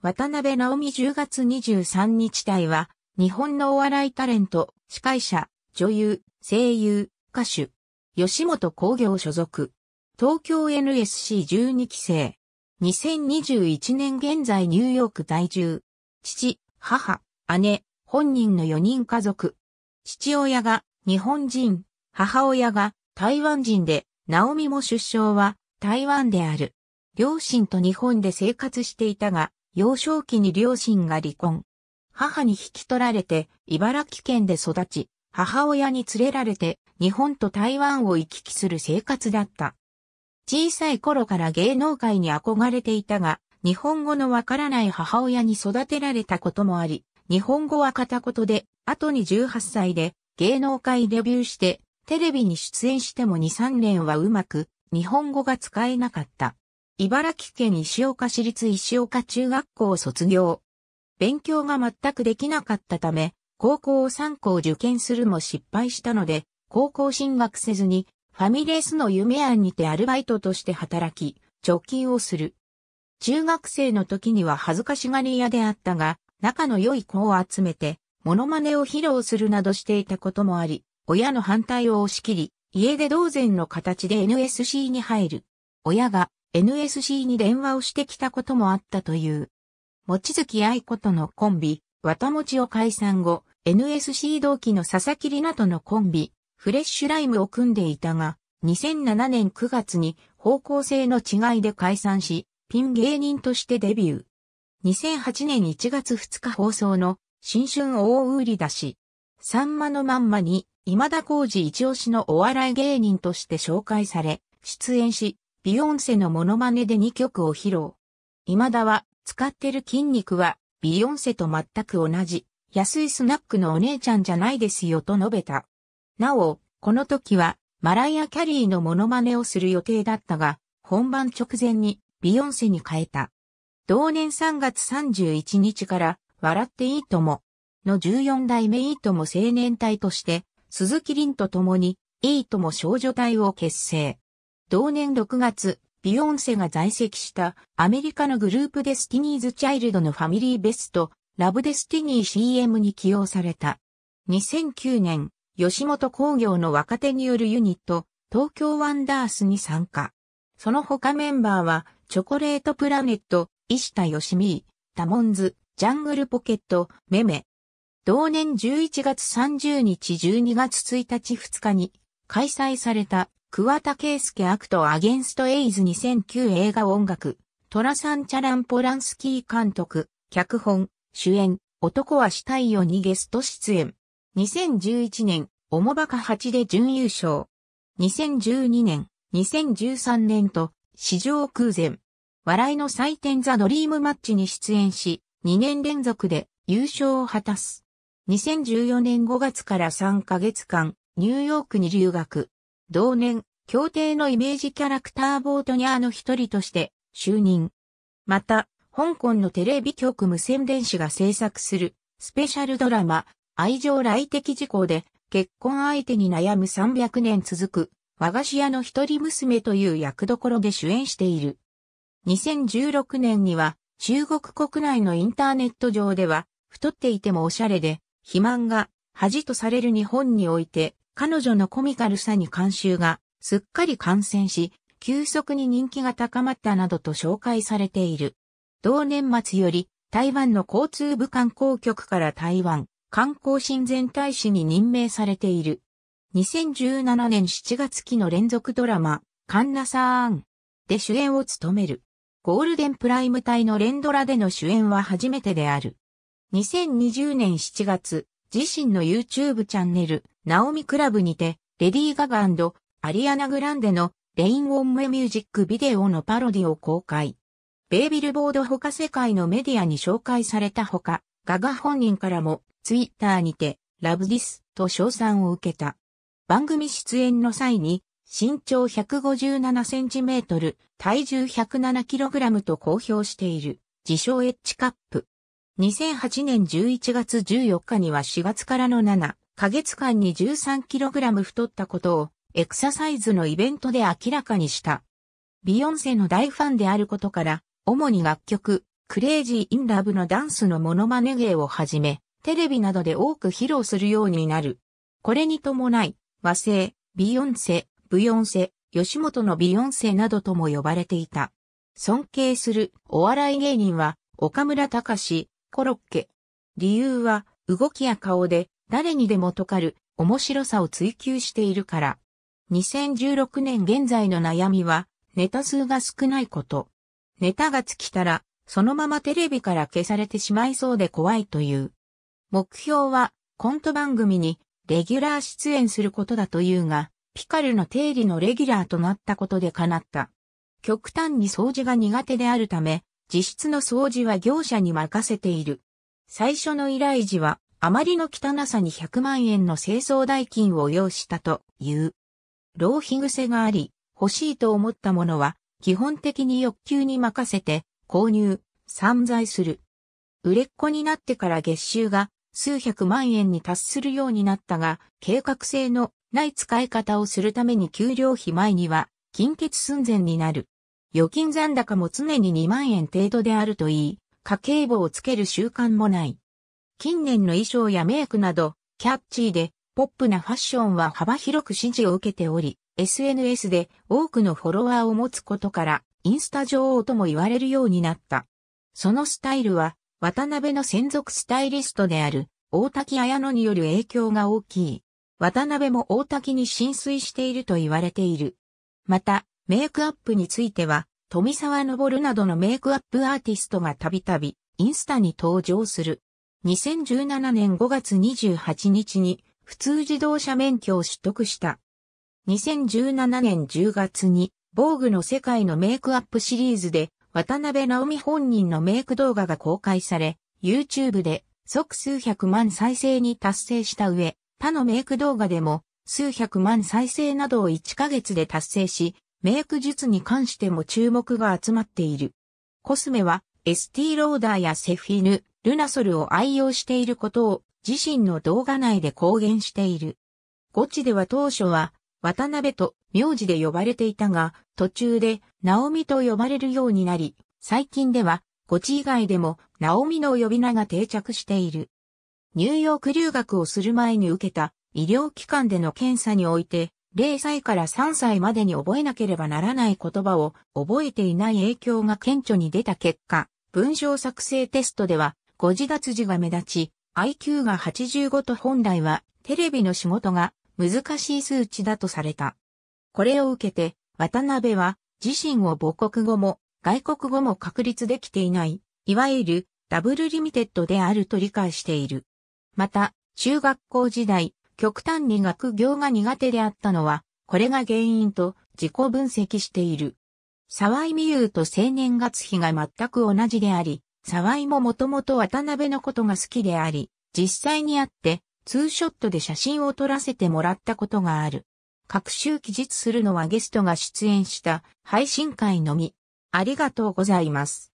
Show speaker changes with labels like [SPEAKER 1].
[SPEAKER 1] 渡辺直美10月23日体は、日本のお笑いタレント、司会者、女優、声優、歌手、吉本工業所属、東京 NSC12 期生、2021年現在ニューヨーク在住、父、母、姉、本人の4人家族、父親が日本人、母親が台湾人で、直美も出生は台湾である。両親と日本で生活していたが、幼少期に両親が離婚。母に引き取られて、茨城県で育ち、母親に連れられて、日本と台湾を行き来する生活だった。小さい頃から芸能界に憧れていたが、日本語のわからない母親に育てられたこともあり、日本語は片言で、後に18歳で芸能界デビューして、テレビに出演しても2、3年はうまく、日本語が使えなかった。茨城県石岡市立石岡中学校卒業。勉強が全くできなかったため、高校を3校受験するも失敗したので、高校進学せずに、ファミレスの夢案にてアルバイトとして働き、貯金をする。中学生の時には恥ずかしがり屋であったが、仲の良い子を集めて、モノマネを披露するなどしていたこともあり、親の反対を押し切り、家で同然の形で NSC に入る。親が NSC に電話をしてきたこともあったという。望月愛子とのコンビ、綿餅ちを解散後、NSC 同期の佐々木里奈とのコンビ、フレッシュライムを組んでいたが、2007年9月に方向性の違いで解散し、ピン芸人としてデビュー。2008年1月2日放送の新春大売り出し。さんまのまんまに、今田浩二一押しのお笑い芸人として紹介され、出演し、ビヨンセのモノマネで2曲を披露。今田は、使ってる筋肉は、ビヨンセと全く同じ、安いスナックのお姉ちゃんじゃないですよと述べた。なお、この時は、マライア・キャリーのモノマネをする予定だったが、本番直前に、ビヨンセに変えた。同年3月31日から、笑っていいとも、の14代目いいとも青年隊として、鈴木凛と共に、いいとも少女隊を結成。同年6月、ビヨンセが在籍したアメリカのグループデスティニーズ・チャイルドのファミリーベスト、ラブデスティニー CM に起用された。2009年、吉本工業の若手によるユニット、東京ワンダースに参加。その他メンバーは、チョコレートプラネット、石田よしみタモンズ、ジャングルポケット、メメ。同年11月30日12月1日2日に開催された桑田圭介アクトアゲンストエイズ2009映画音楽、トラサンチャランポランスキー監督、脚本、主演、男は死体をにゲスト出演。2011年、おもバカ8で準優勝。2012年、2013年と、史上空前。笑いの祭典ザ・ドリームマッチに出演し、2年連続で優勝を果たす。2014年5月から3ヶ月間、ニューヨークに留学。同年、協定のイメージキャラクターボートニャーの一人として就任。また、香港のテレビ局無線電子が制作するスペシャルドラマ、愛情来的事項で結婚相手に悩む300年続く和菓子屋の一人娘という役どころで主演している。2016年には中国国内のインターネット上では太っていてもおしゃれで肥満が恥とされる日本において彼女のコミカルさに監修がすっかり感染し、急速に人気が高まったなどと紹介されている。同年末より台湾の交通部観光局から台湾観光親善大使に任命されている。2017年7月期の連続ドラマ、カンナサーンで主演を務める。ゴールデンプライム隊の連ドラでの主演は初めてである。2020年7月、自身の YouTube チャンネル、ナオミクラブにて、レディー・ガガアリアナ・グランデのレイン・オン・メ・ミュージックビデオのパロディを公開。ベイビルボード他世界のメディアに紹介されたほか、ガガ本人からもツイッターにて、ラブディスと称賛を受けた。番組出演の際に、身長157センチメートル、体重107キログラムと公表している、自称エッジカップ。2008年11月14日には4月からの7、ヶ月間に 13kg 太ったことをエクササイズのイベントで明らかにした。ビヨンセの大ファンであることから、主に楽曲、クレイジー・イン・ラブのダンスのモノマネ芸をはじめ、テレビなどで多く披露するようになる。これに伴い、和製、ビヨンセ、ブヨンセ、吉本のビヨンセなどとも呼ばれていた。尊敬するお笑い芸人は、岡村隆史、コロッケ。理由は、動きや顔で誰にでも解かる面白さを追求しているから。2016年現在の悩みは、ネタ数が少ないこと。ネタが尽きたら、そのままテレビから消されてしまいそうで怖いという。目標は、コント番組にレギュラー出演することだというが、ピカルの定理のレギュラーとなったことで叶った。極端に掃除が苦手であるため、実質の掃除は業者に任せている。最初の依頼時は、あまりの汚さに100万円の清掃代金を要したという。浪費癖があり、欲しいと思ったものは、基本的に欲求に任せて、購入、散財する。売れっ子になってから月収が数百万円に達するようになったが、計画性のない使い方をするために給料費前には、金欠寸前になる。預金残高も常に2万円程度であるといい、家計簿をつける習慣もない。近年の衣装やメイクなど、キャッチーで、ポップなファッションは幅広く支持を受けており、SNS で多くのフォロワーを持つことから、インスタ女王とも言われるようになった。そのスタイルは、渡辺の専属スタイリストである、大滝綾乃による影響が大きい。渡辺も大滝に浸水していると言われている。また、メイクアップについては、富沢昇などのメイクアップアーティストがたびたび、インスタに登場する。2017年5月28日に普通自動車免許を取得した。2017年10月に、防具の世界のメイクアップシリーズで、渡辺直美本人のメイク動画が公開され、YouTube で即数百万再生に達成した上、他のメイク動画でも数百万再生などを1ヶ月で達成し、メイク術に関しても注目が集まっている。コスメは、エスティローダーやセフィヌ、ルナソルを愛用していることを自身の動画内で公言している。ゴチでは当初は渡辺と名字で呼ばれていたが、途中でナオミと呼ばれるようになり、最近ではゴチ以外でもナオミの呼び名が定着している。ニューヨーク留学をする前に受けた医療機関での検査において、0歳から3歳までに覚えなければならない言葉を覚えていない影響が顕著に出た結果、文章作成テストでは誤字脱字が目立ち、IQ が85と本来はテレビの仕事が難しい数値だとされた。これを受けて、渡辺は自身を母国語も外国語も確立できていない、いわゆるダブルリミテッドであると理解している。また、中学校時代、極端に学業が苦手であったのは、これが原因と自己分析している。沢井美優と青年月日が全く同じであり、沢井ももともと渡辺のことが好きであり、実際に会ってツーショットで写真を撮らせてもらったことがある。各週記述するのはゲストが出演した配信会のみ。ありがとうございます。